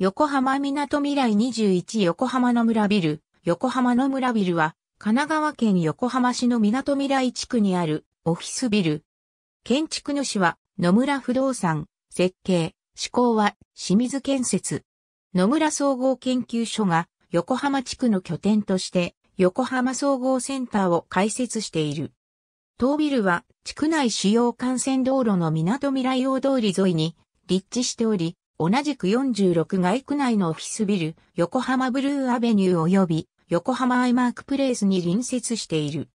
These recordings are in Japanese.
横浜港未来21横浜の村ビル。横浜の村ビルは、神奈川県横浜市の港未来地区にあるオフィスビル。建築主は野村不動産、設計、施工は清水建設。野村総合研究所が横浜地区の拠点として横浜総合センターを開設している。当ビルは地区内主要幹線道路の港未来大通り沿いに立地しており、同じく46街区内のオフィスビル、横浜ブルーアベニュー及び横浜アイマークプレイスに隣接している。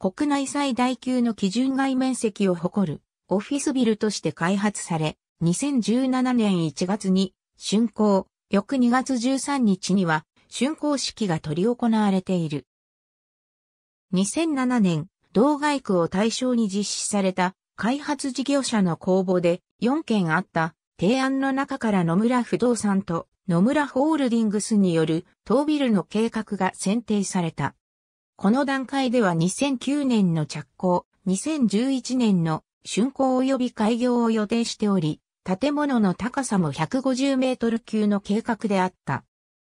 国内最大級の基準外面積を誇るオフィスビルとして開発され、2017年1月に竣工、翌2月13日には竣工式が取り行われている。2007年、同外区を対象に実施された開発事業者の公募で4件あった提案の中から野村不動産と野村ホールディングスによる当ビルの計画が選定された。この段階では2009年の着工、2011年の竣工及び開業を予定しており、建物の高さも150メートル級の計画であった。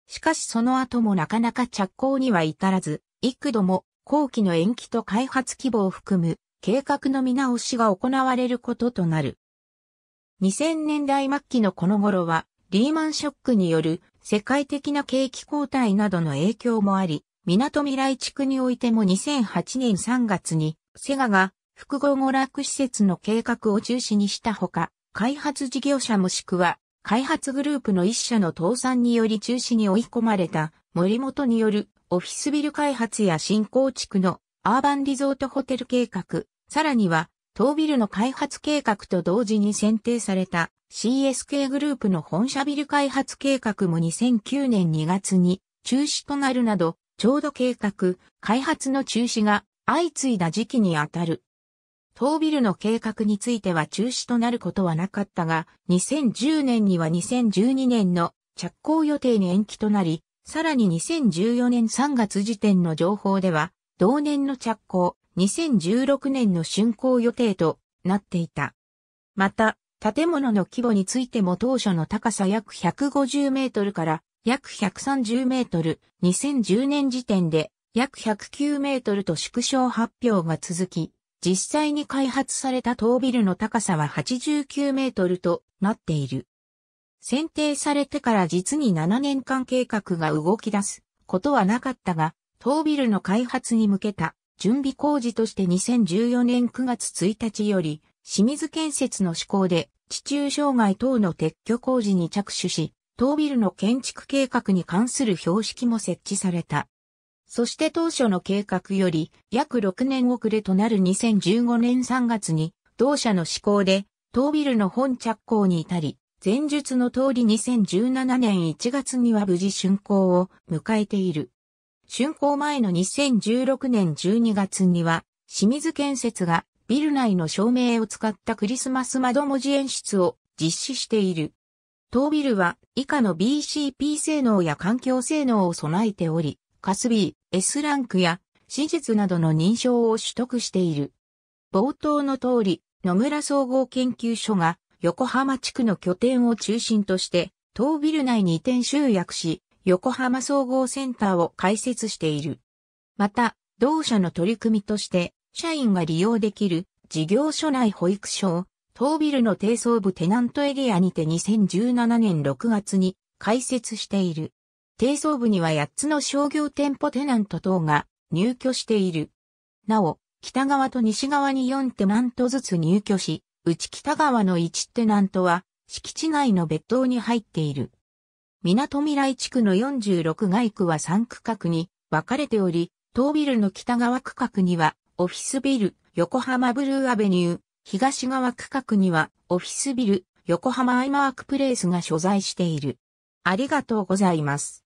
しかしその後もなかなか着工には至らず、幾度も後期の延期と開発規模を含む計画の見直しが行われることとなる。2000年代末期のこの頃は、リーマンショックによる世界的な景気後退などの影響もあり、港未来地区においても2008年3月に、セガが複合娯楽施設の計画を中止にしたほか、開発事業者もしくは、開発グループの一社の倒産により中止に追い込まれた森本によるオフィスビル開発や新興地区のアーバンリゾートホテル計画、さらには当ビルの開発計画と同時に選定された CSK グループの本社ビル開発計画も2009年2月に中止となるなど、ちょうど計画、開発の中止が相次いだ時期にあたる。当ビルの計画については中止となることはなかったが、2010年には2012年の着工予定に延期となり、さらに2014年3月時点の情報では、同年の着工、2016年の竣工予定となっていた。また、建物の規模についても当初の高さ約150メートルから約130メートル、2010年時点で約109メートルと縮小発表が続き、実際に開発された塔ビルの高さは89メートルとなっている。選定されてから実に7年間計画が動き出すことはなかったが、塔ビルの開発に向けた準備工事として2014年9月1日より、清水建設の施行で、地中障害等の撤去工事に着手し、当ビルの建築計画に関する標識も設置された。そして当初の計画より約6年遅れとなる2015年3月に同社の施行で当ビルの本着工に至り、前述の通り2017年1月には無事竣工を迎えている。竣工前の2016年12月には、清水建設がビル内の照明を使ったクリスマス窓文字演出を実施している。当ビルは以下の BCP 性能や環境性能を備えており、カスビー、S ランクや施設などの認証を取得している。冒頭の通り、野村総合研究所が横浜地区の拠点を中心として、当ビル内に移転集約し、横浜総合センターを開設している。また、同社の取り組みとして、社員が利用できる事業所内保育所を、当ビルの低層部テナントエリアにて2017年6月に開設している。低層部には8つの商業店舗テナント等が入居している。なお、北側と西側に4テナントずつ入居し、内北側の1テナントは敷地内の別棟に入っている。港未来地区の46街区は3区画に分かれており、東ビルの北側区画にはオフィスビル、横浜ブルーアベニュー、東側区画にはオフィスビル、横浜アイマークプレイスが所在している。ありがとうございます。